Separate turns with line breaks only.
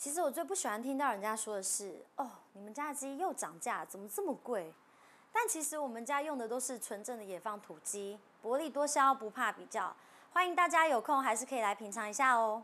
其实我最不喜欢听到人家说的是：“哦，你们家的鸡又涨价，怎么这么贵？”但其实我们家用的都是纯正的野放土鸡，薄利多销，不怕比较。欢迎大家有空还是可以来品尝一下哦。